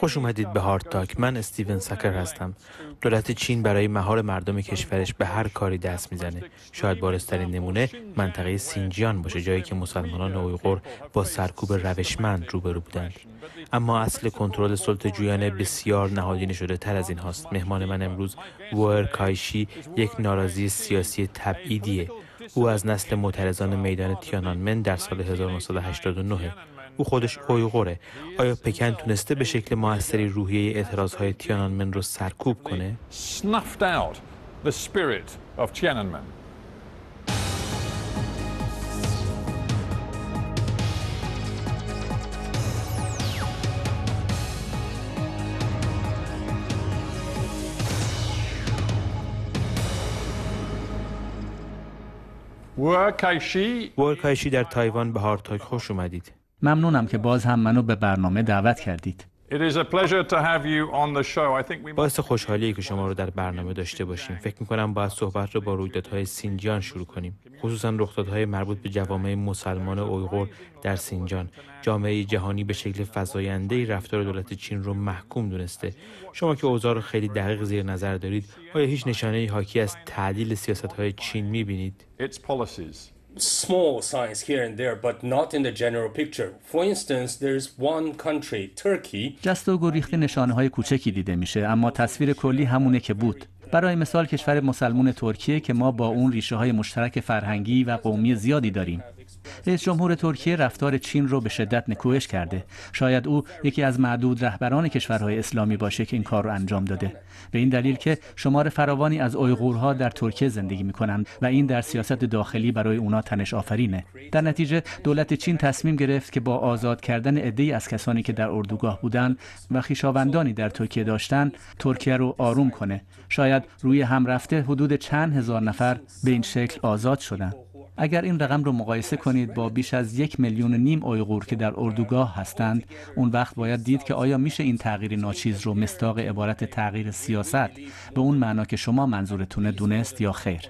خوش اومدید به هارد تاک من استیون ساکر هستم دولت چین برای مهار مردم کشورش به هر کاری دست میزنه شاید بارسترین نمونه منطقه سینجیان باشه جایی که مسلمانان اویغور با سرکوب روشمند روبرو بودند اما اصل کنترل سلطه جویانه بسیار نهادینه شده تر از این هاست مهمان من امروز وور کایشی یک ناراضی سیاسی تبعیدیه او از نسل معترضان میدان تیانانمن در سال 1989 او خودش اویغوره آیا پکن تونسته به شکل موثری روحیه اعتراض های تیانانمن رو سرکوب کنه؟ ورکایشی در تایوان به هارتاک خوش اومدید ممنونم که باز هم منو به برنامه دعوت کردید. باعث خوشحالیه که شما رو در برنامه داشته باشیم فکر میکنم باید صحبت رو با رویدادهای سینجان شروع کنیم خصوصا رخدادهای مربوط به جوامع مسلمان اویغور در سینجان جامعه جهانی به شکل فزایندهای رفتار دولت چین رو محکوم دونسته شما که اوضاع رو خیلی دقیق زیر نظر دارید آیا هیچ نشانه حاکی از تعدیل سیاست های چین میبینید small here in the general picture. جست و گریخته نشانه های کوچکی دیده میشه اما تصویر کلی همونه که بود. برای مثال کشور مسلمون ترکیه که ما با اون ریشه های مشترک فرهنگی و قومی زیادی داریم. رئیس جمهور ترکیه رفتار چین رو به شدت نکوهش کرده شاید او یکی از معدود رهبران کشورهای اسلامی باشه که این کار رو انجام داده به این دلیل که شمار فراوانی از اویغورها در ترکیه زندگی میکنند و این در سیاست داخلی برای اونا تنش آفرینه در نتیجه دولت چین تصمیم گرفت که با آزاد کردن عدهای از کسانی که در اردوگاه بودند و خویشاوندانی در ترکیه داشتند ترکیه رو آروم کنه شاید روی هم رفته حدود چند هزار نفر به این شکل آزاد شدند اگر این رقم رو مقایسه کنید با بیش از یک میلیون نیم اویغور که در اردوگاه هستند اون وقت باید دید که آیا میشه این تغییر ناچیز رو مستاق عبارت تغییر سیاست به اون معنا که شما منظورتونه دونست یا خیر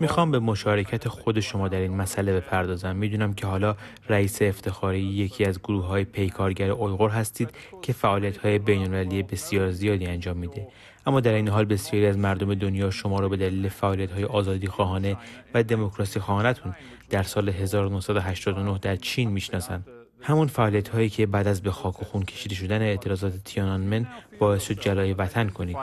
میخوام به مشارکت خود شما در این مسئله بپردازم میدونم که حالا رئیس افتخاری یکی از گروه های پیکارگر اویغور هستید که فعالیت های بین بسیار زیادی انجام میده اما در این حال بسیاری از مردم دنیا شما را به دلیل فعالیت های آزادی خواهانه و دموکراسی خواهانتون در سال 1989 در چین میشناسند همون فعالیت هایی که بعد از به خاک و خون کشیده شدن اعتراضات تیانانمن باعث شد جلای وطن کنید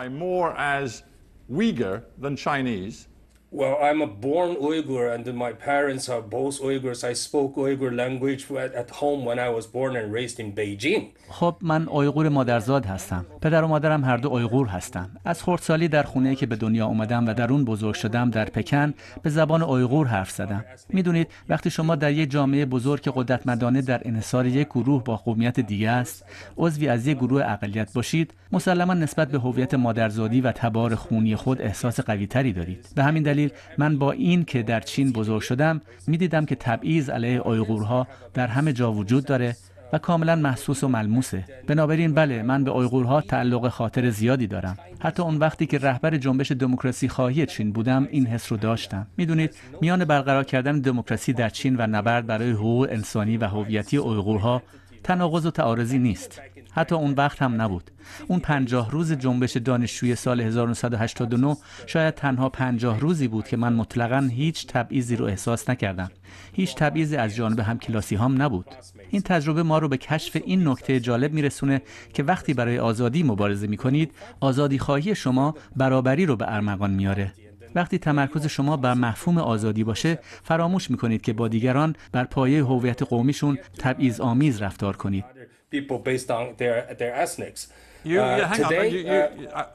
Weaker than Chinese, Well, I'm a born Uyghur, and my parents are both Uyghurs. I spoke Uyghur language at home when I was born and raised in Beijing. خب من آیغور مادرزاد هستم. پدر و مادرم هر دو آیغور هستم، از خردسالی در خونه که به دنیا اومدم و در اون بزرگ شدم در پکن به زبان آیغور حرف زدم. میدونید وقتی شما در یک جامعه بزرگ که قدرتمندانه در انحصار یک گروه با قومیت دیگه است، عضوی از یک گروه اقلیت باشید، مسلما نسبت به هویت مادرزادی و تبار خونی خود احساس قویتری دارید. به همین دلیل من با این که در چین بزرگ شدم میدیدم که تبعیض علیه آیغورها در همه جا وجود داره و کاملا محسوس و ملموسه بنابراین بله من به آیغورها تعلق خاطر زیادی دارم حتی اون وقتی که رهبر جنبش دموکراسی خواهی چین بودم این حس رو داشتم میدونید میان برقرار کردن دموکراسی در چین و نبرد برای حقوق انسانی و هویتی آیغورها تناقض و تعارضی نیست حتی اون وقت هم نبود اون پنجاه روز جنبش دانشجوی سال 1989 شاید تنها پنجاه روزی بود که من مطلقا هیچ تبعیضی رو احساس نکردم هیچ تبعیضی از جانب هم کلاسی هم نبود این تجربه ما رو به کشف این نکته جالب میرسونه که وقتی برای آزادی مبارزه میکنید آزادی خواهی شما برابری رو به ارمغان میاره وقتی تمرکز شما بر مفهوم آزادی باشه فراموش میکنید که با دیگران بر پایه هویت قومیشون تبعیض آمیز رفتار کنید people based on their their ethnics. You, uh, yeah, hang today, on. You, you, uh,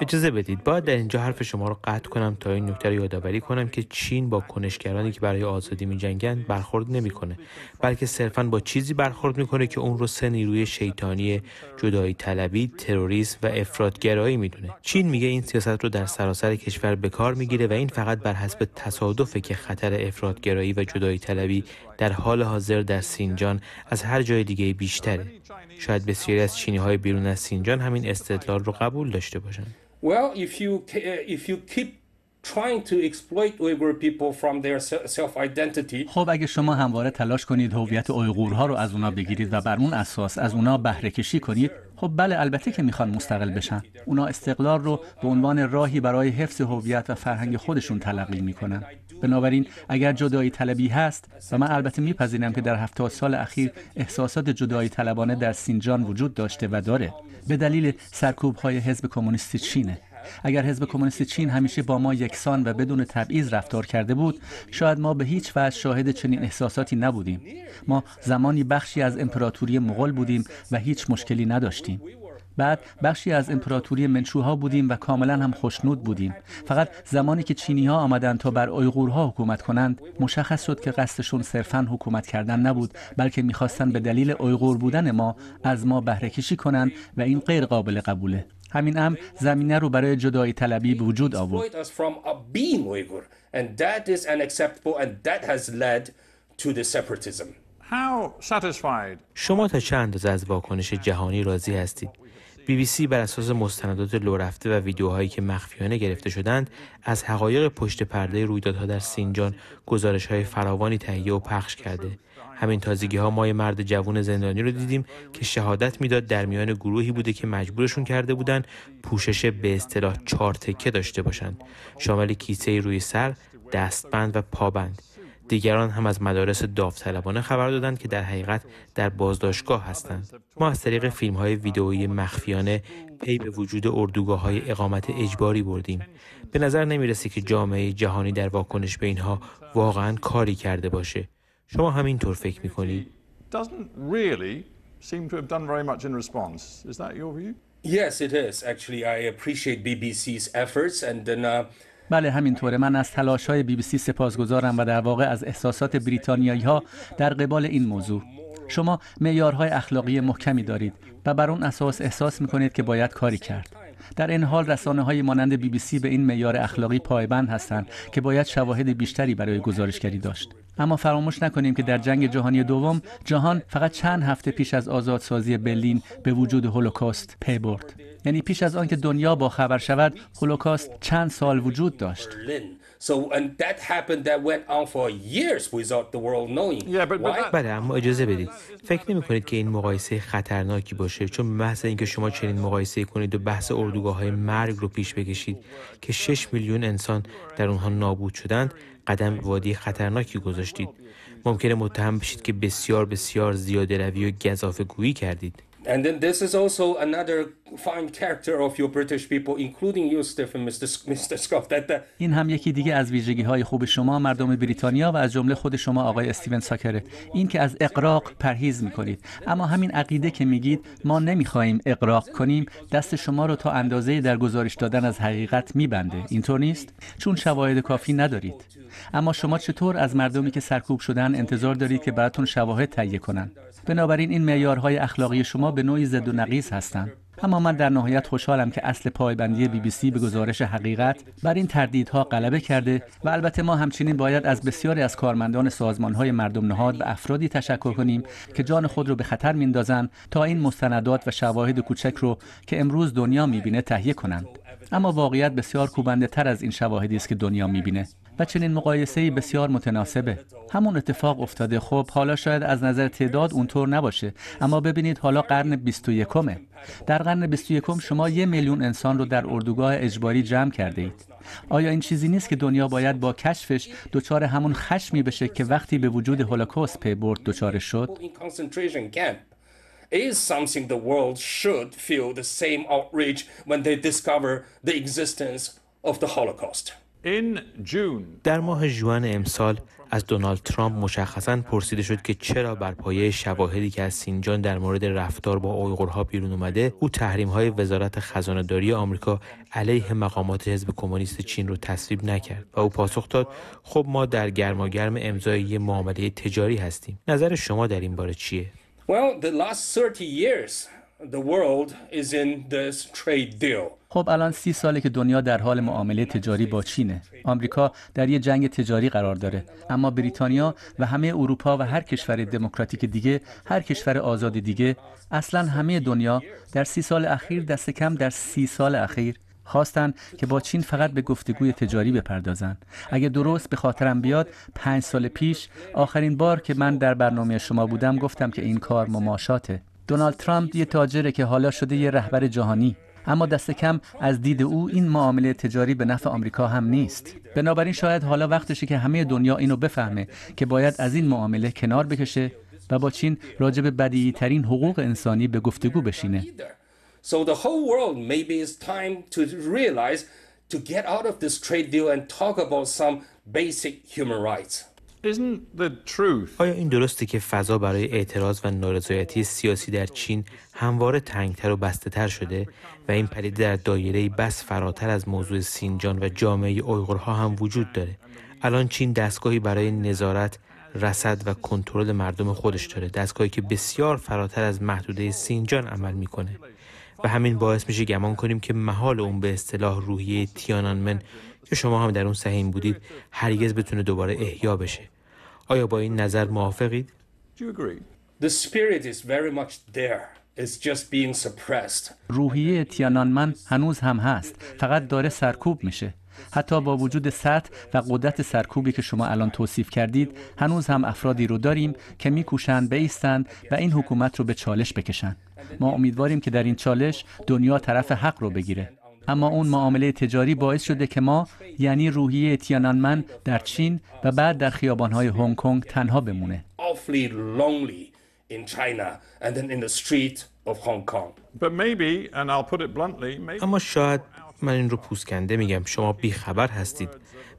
اجازه بدید باید در اینجا حرف شما رو قطع کنم تا این نکته رو یادآوری کنم که چین با کنشگرانی که برای آزادی جنگن برخورد نمیکنه بلکه صرفا با چیزی برخورد میکنه که اون رو سه نیروی شیطانی جدایی طلبی تروریسم و افرادگرایی میدونه چین میگه این سیاست رو در سراسر کشور به کار میگیره و این فقط بر حسب تصادفه که خطر افرادگرایی و جدایی طلبی در حال حاضر در سینجان از هر جای دیگه بیشتره شاید بسیار بسیاری از چینی های بیرون از سینجان همین استدلال رو قبول داشته باشند. خب اگه شما همواره تلاش کنید هویت اویغورها رو از اونا بگیرید و بر اون اساس از اونا بهره کشی کنید خب بله البته که میخوان مستقل بشن اونا استقلال رو به عنوان راهی برای حفظ هویت و فرهنگ خودشون تلقی میکنن بنابراین اگر جدایی طلبی هست و من البته میپذیرم که در هفتاد سال اخیر احساسات جدایی طلبانه در سینجان وجود داشته و داره به دلیل سرکوب های حزب کمونیست چینه اگر حزب کمونیست چین همیشه با ما یکسان و بدون تبعیض رفتار کرده بود شاید ما به هیچ وجه شاهد چنین احساساتی نبودیم ما زمانی بخشی از امپراتوری مغول بودیم و هیچ مشکلی نداشتیم بعد بخشی از امپراتوری منشوها بودیم و کاملا هم خوشنود بودیم فقط زمانی که چینی ها آمدند تا بر آیغورها حکومت کنند مشخص شد که قصدشون صرفا حکومت کردن نبود بلکه میخواستند به دلیل ایغور بودن ما از ما بهره کنند و این غیر قابل قبوله همین امر زمینه رو برای جدایی طلبی به وجود آورد شما تا چه اندازه از واکنش جهانی راضی هستید بی بی سی بر اساس مستندات لو رفته و ویدیوهایی که مخفیانه گرفته شدند از حقایق پشت پرده رویدادها در سینجان گزارش های فراوانی تهیه و پخش کرده همین تازگی ها ما مرد جوون زندانی رو دیدیم که شهادت میداد در میان گروهی بوده که مجبورشون کرده بودن پوشش به اصطلاح چهار تکه داشته باشند شامل کیسه روی سر دستبند و پابند دیگران هم از مدارس داوطلبانه خبر دادند که در حقیقت در بازداشتگاه هستند ما از طریق فیلم های ویدئویی مخفیانه پی به وجود اردوگاه های اقامت اجباری بردیم به نظر نمیرسه که جامعه جهانی در واکنش به اینها واقعا کاری کرده باشه شما همینطور فکر میکنید؟ seem to have done very much in response. Is that your view? Yes, it is. Actually, I appreciate BBC's efforts and then uh, بله همینطوره من از تلاش های بی بی سی سپاسگزارم و در واقع از احساسات بریتانیایی ها در قبال این موضوع شما معیارهای اخلاقی محکمی دارید و بر اون اساس احساس می کنید که باید کاری کرد در این حال رسانه های مانند بی بی سی به این معیار اخلاقی پایبند هستند که باید شواهد بیشتری برای گزارشگری داشت اما فراموش نکنیم که در جنگ جهانی دوم جهان فقط چند هفته پیش از آزادسازی برلین به وجود هولوکاست پی برد یعنی پیش از آنکه دنیا با خبر شود هولوکاست چند سال وجود داشت بله اما اجازه بدید فکر نمی کنید که این مقایسه خطرناکی باشه چون محض اینکه شما چنین مقایسه کنید و بحث اردوگاه های مرگ رو پیش بکشید که 6 میلیون انسان در اونها نابود شدند قدم وادی خطرناکی گذاشتید ممکن متهم بشید که بسیار بسیار زیاده روی و گذافه گویی کردید این هم یکی دیگه از ویژگی های خوب شما مردم بریتانیا و از جمله خود شما آقای استیون ساکره این که از اقراق پرهیز کنید اما همین عقیده که میگید ما نمیخواهیم اقراق کنیم دست شما رو تا اندازه در گزارش دادن از حقیقت میبنده اینطور نیست چون شواهد کافی ندارید اما شما چطور از مردمی که سرکوب شدن انتظار دارید که براتون شواهد تهیه کنند بنابراین این معیارهای اخلاقی شما به نوعی زد و نقیض هستند اما من در نهایت خوشحالم که اصل پایبندی بی بی سی به گزارش حقیقت بر این تردیدها غلبه کرده و البته ما همچنین باید از بسیاری از کارمندان سازمانهای مردم نهاد و افرادی تشکر کنیم که جان خود را به خطر میندازند تا این مستندات و شواهد کوچک رو که امروز دنیا میبینه تهیه کنند اما واقعیت بسیار کوبنده تر از این شواهدی است که دنیا میبینه و چنین مقایسه‌ای بسیار متناسبه همون اتفاق افتاده خب حالا شاید از نظر تعداد اونطور نباشه اما ببینید حالا قرن 21 در قرن 21 شما یه میلیون انسان رو در اردوگاه اجباری جمع کرده اید آیا این چیزی نیست که دنیا باید با کشفش دچار همون خشمی بشه که وقتی به وجود هولوکاست پی برد دچار شد is something the world should در ماه جوان امسال از دونالد ترامپ مشخصا پرسیده شد که چرا بر پایه شواهدی که از سینجان در مورد رفتار با اویغورها بیرون اومده او تحریم های وزارت خزانه داری آمریکا علیه مقامات حزب کمونیست چین رو تصویب نکرد و او پاسخ داد خب ما در گرماگرم امضای یک معامله تجاری هستیم نظر شما در این باره چیه last 30 years. خب الان سی ساله که دنیا در حال معامله تجاری با چینه. آمریکا در یه جنگ تجاری قرار داره. اما بریتانیا و همه اروپا و هر کشور دموکراتیک دیگه، هر کشور آزاد دیگه، اصلا همه دنیا در سی سال اخیر دست کم در سی سال اخیر خواستن که با چین فقط به گفتگوی تجاری بپردازن اگه درست به خاطرم بیاد پنج سال پیش آخرین بار که من در برنامه شما بودم گفتم که این کار مماشاته دونالد ترامپ یه تاجره که حالا شده یه رهبر جهانی اما دست کم از دید او این معامله تجاری به نفع آمریکا هم نیست بنابراین شاید حالا وقتشه که همه دنیا اینو بفهمه که باید از این معامله کنار بکشه و با چین راجب به بدیعی ترین حقوق انسانی به گفتگو بشینه آیا این درسته که فضا برای اعتراض و نارضایتی سیاسی در چین همواره تنگتر و بسته تر شده و این پدیده در دایره بس فراتر از موضوع سینجان و جامعه اویغورها هم وجود داره الان چین دستگاهی برای نظارت رسد و کنترل مردم خودش داره دستگاهی که بسیار فراتر از محدوده سینجان عمل میکنه و همین باعث میشه گمان کنیم که محال اون به اصطلاح روحیه تیانانمن که شما هم در اون سهیم بودید هرگز بتونه دوباره احیا بشه آیا با این نظر موافقید؟ روحیه تیانانمن هنوز هم هست فقط داره سرکوب میشه حتی با وجود سطح و قدرت سرکوبی که شما الان توصیف کردید هنوز هم افرادی رو داریم که میکوشند بایستند و این حکومت رو به چالش بکشند ما امیدواریم که در این چالش دنیا طرف حق رو بگیره اما اون معامله تجاری باعث شده که ما یعنی روحیه تیانانمن در چین و بعد در خیابانهای هنگ کنگ تنها بمونه اما شاید من این رو پوسکنده میگم شما خبر هستید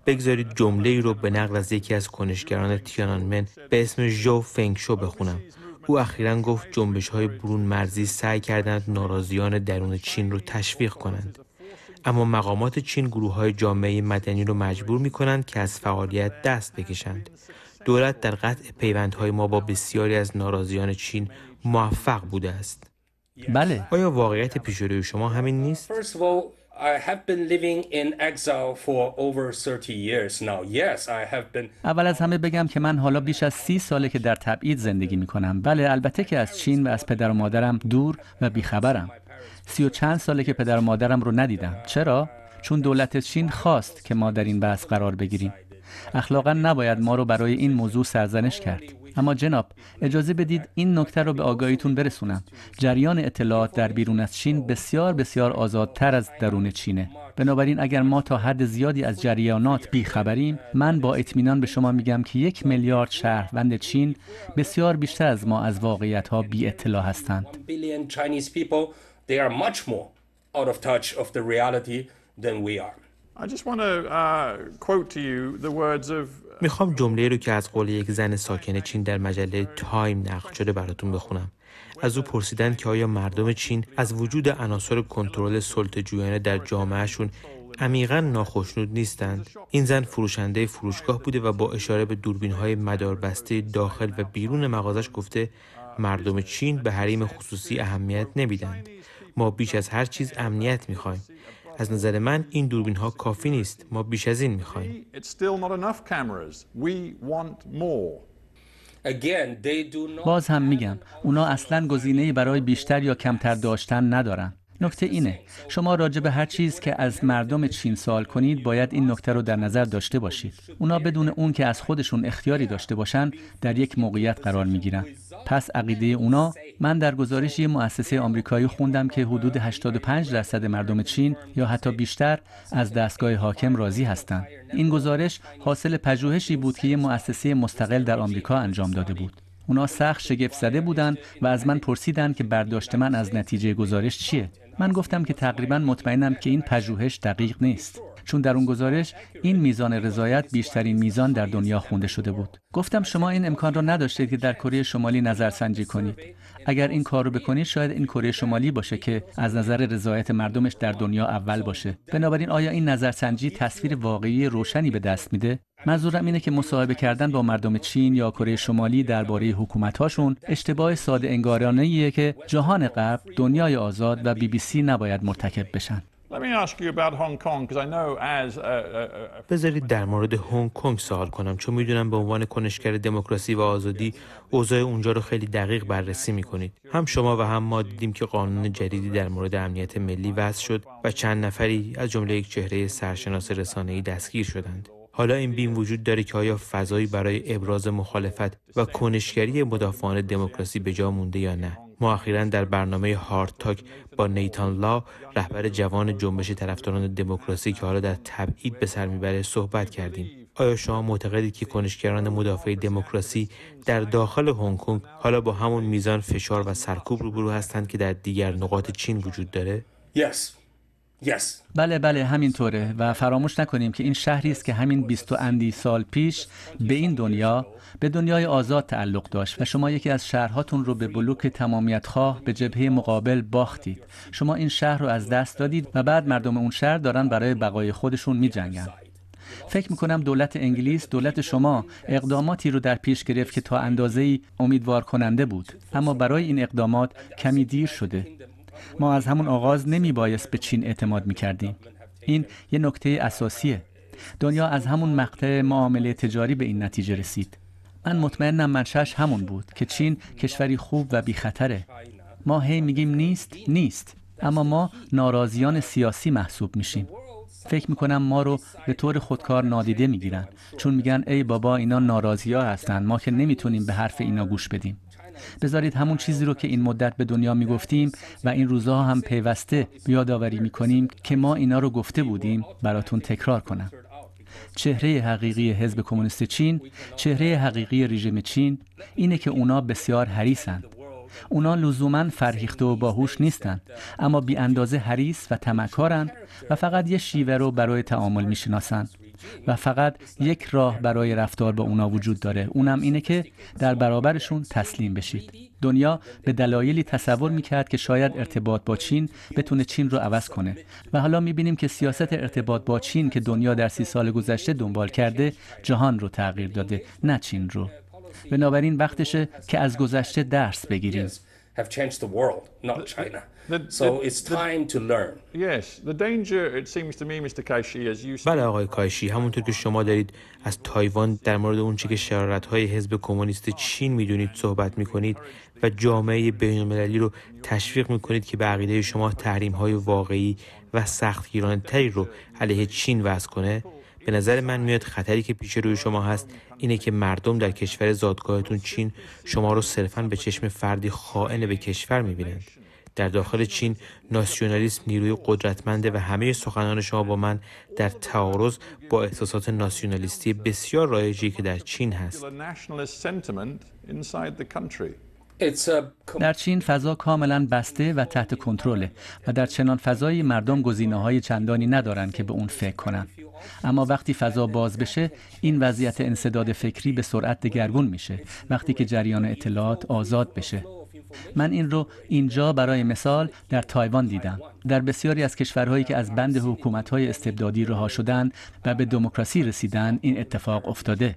بگذارید جمله ای رو به نقل از یکی از کنشگران تیانانمن به اسم جو فنگشو بخونم او اخیرا گفت جنبش های برون مرزی سعی کردند ناراضیان درون چین رو تشویق کنند اما مقامات چین گروه های جامعه مدنی رو مجبور می کنند که از فعالیت دست بکشند. دولت در قطع پیوندهای ما با بسیاری از ناراضیان چین موفق بوده است. بله. آیا واقعیت پیش شما همین نیست؟ اول از همه بگم که من حالا بیش از سی ساله که در تبعید زندگی می کنم. بله البته که از چین و از پدر و مادرم دور و بیخبرم. سی و چند ساله که پدر و مادرم رو ندیدم چرا چون دولت چین خواست که ما در این بحث قرار بگیریم اخلاقا نباید ما رو برای این موضوع سرزنش کرد اما جناب اجازه بدید این نکته رو به آگاهیتون برسونم جریان اطلاعات در بیرون از چین بسیار بسیار آزادتر از درون چینه بنابراین اگر ما تا حد زیادی از جریانات بیخبریم من با اطمینان به شما میگم که یک میلیارد شهروند چین بسیار بیشتر از ما از واقعیت ها بی اطلاع هستند they are much more out of touch of the reality than we are. میخوام جمله رو که از قول یک زن ساکن چین در مجله تایم نقل شده براتون بخونم. از او پرسیدن که آیا مردم چین از وجود عناصر کنترل سلطه‌جویانه در جامعهشون عمیقا ناخشنود نیستند این زن فروشنده فروشگاه بوده و با اشاره به دوربین های مداربسته داخل و بیرون مغازش گفته مردم چین به حریم خصوصی اهمیت نمیدند ما بیش از هر چیز امنیت میخوایم از نظر من این دوربین ها کافی نیست ما بیش از این خواهیم باز هم میگم اونا اصلا گزینه برای بیشتر یا کمتر داشتن ندارن نکته اینه شما راجع به هر چیز که از مردم چین سوال کنید باید این نکته رو در نظر داشته باشید اونا بدون اون که از خودشون اختیاری داشته باشن در یک موقعیت قرار میگیرن پس عقیده اونا من در گزارش یک مؤسسه آمریکایی خوندم که حدود 85 درصد مردم چین یا حتی بیشتر از دستگاه حاکم راضی هستند. این گزارش حاصل پژوهشی بود که یک مؤسسه مستقل در آمریکا انجام داده بود. اونا سخت شگفت زده بودند و از من پرسیدند که برداشت من از نتیجه گزارش چیه؟ من گفتم که تقریبا مطمئنم که این پژوهش دقیق نیست. چون در اون گزارش این میزان رضایت بیشترین میزان در دنیا خونده شده بود گفتم شما این امکان را نداشتید که در کره شمالی نظرسنجی کنید اگر این کار رو بکنید شاید این کره شمالی باشه که از نظر رضایت مردمش در دنیا اول باشه بنابراین آیا این نظرسنجی تصویر واقعی روشنی به دست میده منظورم اینه که مصاحبه کردن با مردم چین یا کره شمالی درباره حکومتهاشون اشتباه ساده انگارانه ایه که جهان غرب دنیای آزاد و بی بی سی نباید مرتکب بشن بذارید در مورد هنگ کنگ سوال کنم چون میدونم به عنوان کنشگر دموکراسی و آزادی اوضاع اونجا رو خیلی دقیق بررسی میکنید هم شما و هم ما دیدیم که قانون جدیدی در مورد امنیت ملی وضع شد و چند نفری از جمله یک چهره سرشناس ای دستگیر شدند حالا این بین وجود داره که آیا فضایی برای ابراز مخالفت و کنشگری مدافعان دموکراسی به جا مونده یا نه ما اخیرا در برنامه هارد تاک با نیتان لا رهبر جوان جنبش طرفداران دموکراسی که حالا در تبعید به سر میبره صحبت کردیم آیا شما معتقدید که کنشگران مدافع دموکراسی در داخل هنگ کنگ حالا با همون میزان فشار و سرکوب روبرو هستند که در دیگر نقاط چین وجود داره؟ بله بله همینطوره و فراموش نکنیم که این شهری است که همین و اندی سال پیش به این دنیا به دنیای آزاد تعلق داشت و شما یکی از شهرهاتون رو به بلوک تمامیت خواه به جبهه مقابل باختید شما این شهر رو از دست دادید و بعد مردم اون شهر دارن برای بقای خودشون می جنگن. فکر میکنم دولت انگلیس دولت شما اقداماتی رو در پیش گرفت که تا اندازه ای امیدوار کننده بود اما برای این اقدامات کمی دیر شده ما از همون آغاز نمی بایست به چین اعتماد می کردیم. این یه نکته اساسیه. دنیا از همون مقطع معامله تجاری به این نتیجه رسید. من مطمئنم منشأش همون بود که چین کشوری خوب و بی خطره. ما هی میگیم نیست نیست اما ما ناراضیان سیاسی محسوب میشیم. فکر میکنم ما رو به طور خودکار نادیده میگیرن چون میگن ای بابا اینا ناراضی ها هستن ما که نمیتونیم به حرف اینا گوش بدیم بذارید همون چیزی رو که این مدت به دنیا می گفتیم و این روزها هم پیوسته می کنیم که ما اینا رو گفته بودیم براتون تکرار کنم چهره حقیقی حزب کمونیست چین چهره حقیقی رژیم چین اینه که اونا بسیار حریصند اونا لزوما فرهیخته و باهوش نیستند اما بی اندازه حریص و تمکارن و فقط یه شیوه رو برای تعامل میشناسن و فقط یک راه برای رفتار با اونا وجود داره اونم اینه که در برابرشون تسلیم بشید دنیا به دلایلی تصور میکرد که شاید ارتباط با چین بتونه چین رو عوض کنه و حالا میبینیم که سیاست ارتباط با چین که دنیا در سی سال گذشته دنبال کرده جهان رو تغییر داده نه چین رو بنابراین وقتشه که از گذشته درس بگیریم. بله آقای کایشی همونطور که شما دارید از تایوان در مورد اونچه که های حزب کمونیست چین میدونید صحبت میکنید و جامعه بین المللی رو تشویق میکنید که به عقیده شما های واقعی و سختگیرانه‌تری رو علیه چین وضع کنه به نظر من میاد خطری که پیش روی شما هست اینه که مردم در کشور زادگاهتون چین شما رو صرفا به چشم فردی خائن به کشور میبینند در داخل چین ناسیونالیسم نیروی قدرتمنده و همه سخنان شما با من در تعارض با احساسات ناسیونالیستی بسیار رایجی که در چین هست در چین فضا کاملا بسته و تحت کنترله و در چنان فضایی مردم گزینه های چندانی ندارند که به اون فکر کنند. اما وقتی فضا باز بشه این وضعیت انصداد فکری به سرعت دگرگون میشه وقتی که جریان اطلاعات آزاد بشه من این رو اینجا برای مثال در تایوان دیدم در بسیاری از کشورهایی که از بند حکومت‌های استبدادی رها شدن و به دموکراسی رسیدن این اتفاق افتاده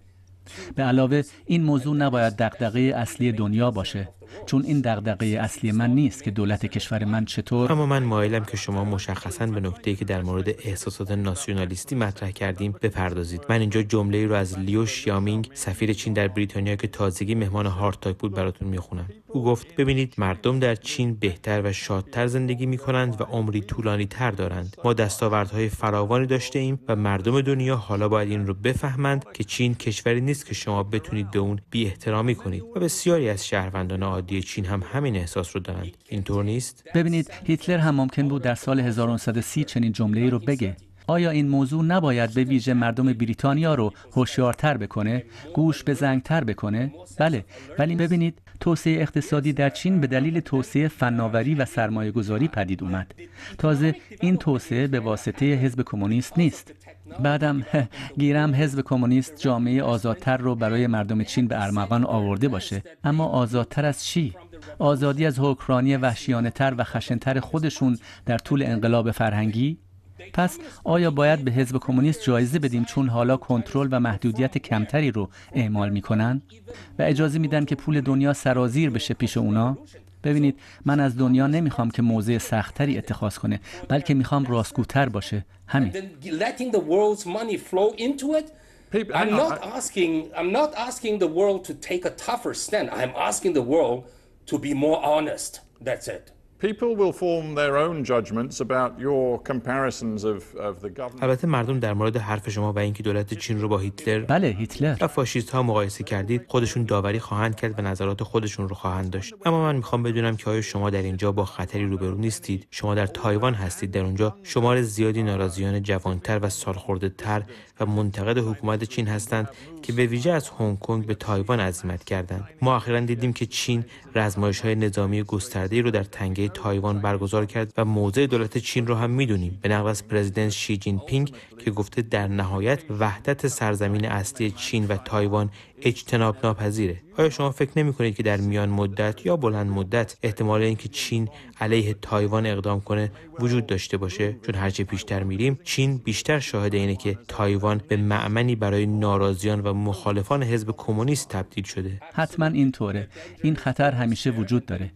به علاوه این موضوع نباید دقدقه اصلی دنیا باشه چون این دغدغه اصلی من نیست که دولت کشور من چطور اما من مایلم که شما مشخصا به نکته که در مورد احساسات ناسیونالیستی مطرح کردیم بپردازید من اینجا جمله رو از لیو شیامینگ سفیر چین در بریتانیا که تازگی مهمان هارتاک بود براتون میخونم او گفت ببینید مردم در چین بهتر و شادتر زندگی میکنند و عمری طولانی تر دارند ما دستاوردهای فراوانی داشته ایم و مردم دنیا حالا باید این رو بفهمند که چین کشوری نیست که شما بتونید به اون بی کنید و بسیاری از شهروندان عادی چین هم همین احساس رو دارند اینطور نیست ببینید هیتلر هم ممکن بود در سال 1930 چنین جمله ای رو بگه آیا این موضوع نباید به ویژه مردم بریتانیا رو هوشیارتر بکنه گوش به زنگتر بکنه بله ولی ببینید توسعه اقتصادی در چین به دلیل توسعه فناوری و سرمایه گذاری پدید اومد تازه این توسعه به واسطه حزب کمونیست نیست بعدم گیرم حزب کمونیست جامعه آزادتر رو برای مردم چین به ارمغان آورده باشه اما آزادتر از چی آزادی از حکمرانی وحشیانه تر و خشنتر خودشون در طول انقلاب فرهنگی پس آیا باید به حزب کمونیست جایزه بدیم چون حالا کنترل و محدودیت کمتری رو اعمال میکنن و اجازه میدن که پول دنیا سرازیر بشه پیش اونا ببینید من از دنیا نمیخوام که موضع سختتری اتخاذ کنه بلکه میخوام راستگوتر باشه همین I'm not asking the world to be more honest. That's it. البته مردم در مورد حرف شما و اینکه دولت چین رو با هیتلر بله هیتلر و فاشیست ها مقایسه کردید خودشون داوری خواهند کرد و نظرات خودشون رو خواهند داشت اما من میخوام بدونم که آیا شما در اینجا با خطری روبرو نیستید شما در تایوان هستید در اونجا شمار زیادی ناراضیان جوانتر و سالخورده تر و منتقد حکومت چین هستند که به ویژه از هنگ کنگ به تایوان عزیمت کردند ما اخیرا دیدیم که چین رزمایش های نظامی گسترده رو در تنگه تایوان برگزار کرد و موضع دولت چین رو هم میدونیم به نقل از پرزیدنت شی جین پینگ که گفته در نهایت وحدت سرزمین اصلی چین و تایوان اجتناب ناپذیره آیا شما فکر نمی کنید که در میان مدت یا بلند مدت احتمال اینکه چین علیه تایوان اقدام کنه وجود داشته باشه چون هرچه بیشتر میریم چین بیشتر شاهد اینه که تایوان به معمنی برای ناراضیان و مخالفان حزب کمونیست تبدیل شده حتما اینطوره این خطر همیشه وجود داره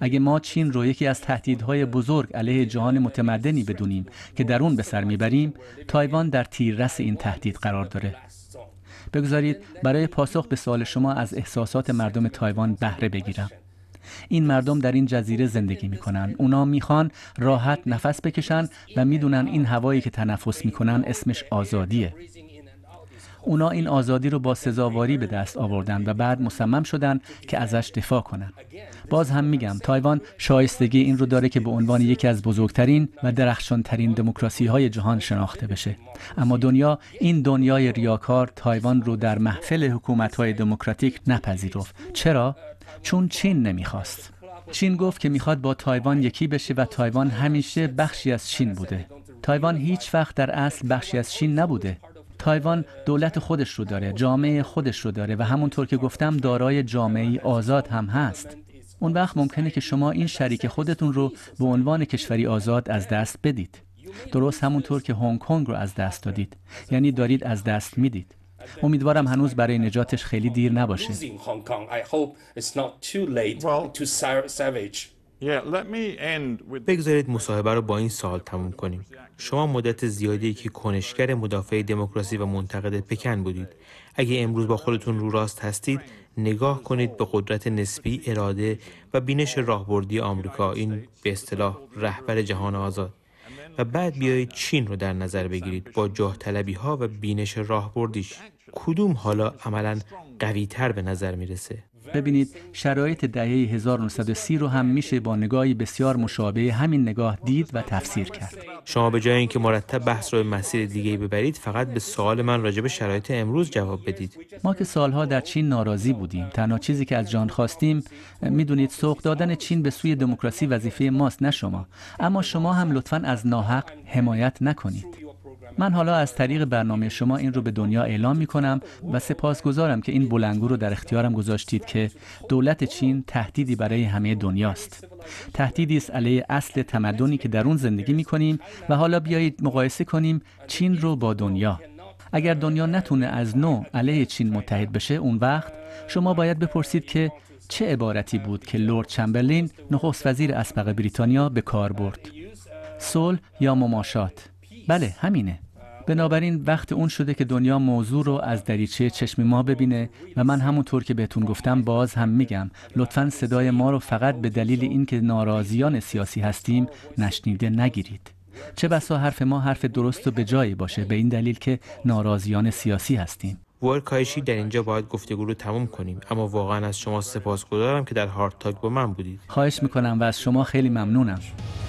اگه ما چین رو یکی از تهدیدهای بزرگ علیه جهان متمدنی بدونیم که در اون به سر میبریم تایوان در تیررس این تهدید قرار داره بگذارید برای پاسخ به سوال شما از احساسات مردم تایوان بهره بگیرم این مردم در این جزیره زندگی میکنن اونا میخوان راحت نفس بکشن و میدونن این هوایی که تنفس میکنن اسمش آزادیه اونا این آزادی رو با سزاواری به دست آوردن و بعد مصمم شدن که ازش دفاع کنن. باز هم میگم تایوان شایستگی این رو داره که به عنوان یکی از بزرگترین و درخشانترین دموکراسی های جهان شناخته بشه. اما دنیا این دنیای ریاکار تایوان رو در محفل حکومت های دموکراتیک نپذیرفت. چرا؟ چون چین نمیخواست چین گفت که میخواد با تایوان یکی بشه و تایوان همیشه بخشی از چین بوده تایوان هیچ وقت در اصل بخشی از چین نبوده تایوان دولت خودش رو داره جامعه خودش رو داره و همونطور که گفتم دارای جامعه آزاد هم هست اون وقت ممکنه که شما این شریک خودتون رو به عنوان کشوری آزاد از دست بدید درست همونطور که هنگ کنگ رو از دست دادید یعنی دارید از دست میدید امیدوارم هنوز برای نجاتش خیلی دیر نباشه بگذارید مصاحبه رو با این سال تموم کنیم شما مدت زیادی که کنشگر مدافع دموکراسی و منتقد پکن بودید اگه امروز با خودتون رو راست هستید نگاه کنید به قدرت نسبی اراده و بینش راهبردی آمریکا این به اصطلاح رهبر جهان آزاد و بعد بیایید چین رو در نظر بگیرید با جاه ها و بینش راهبردیش کدوم حالا عملا قوی تر به نظر میرسه ببینید شرایط دهه 1930 رو هم میشه با نگاهی بسیار مشابه همین نگاه دید و تفسیر کرد شما به جای اینکه مرتب بحث رو به مسیر دیگه ببرید فقط به سوال من راجب به شرایط امروز جواب بدید ما که سالها در چین ناراضی بودیم تنها چیزی که از جان خواستیم میدونید سوق دادن چین به سوی دموکراسی وظیفه ماست نه شما اما شما هم لطفا از ناحق حمایت نکنید من حالا از طریق برنامه شما این رو به دنیا اعلام می کنم و سپاسگزارم که این بلنگو رو در اختیارم گذاشتید که دولت چین تهدیدی برای همه دنیاست. تهدیدی است علیه اصل تمدنی که در اون زندگی می کنیم و حالا بیایید مقایسه کنیم چین رو با دنیا. اگر دنیا نتونه از نو علیه چین متحد بشه اون وقت شما باید بپرسید که چه عبارتی بود که لورد چمبرلین نخست وزیر اسبق بریتانیا به کار برد صلح یا مماشات بله همینه بنابراین وقت اون شده که دنیا موضوع رو از دریچه چشم ما ببینه و من همونطور که بهتون گفتم باز هم میگم لطفا صدای ما رو فقط به دلیل اینکه ناراضیان سیاسی هستیم نشنیده نگیرید چه بسا حرف ما حرف درست و به جایی باشه به این دلیل که ناراضیان سیاسی هستیم کایشی در اینجا باید گفتگو رو تموم کنیم اما واقعا از شما سپاسگزارم که در هارت تاک با من بودید خواهش میکنم و از شما خیلی ممنونم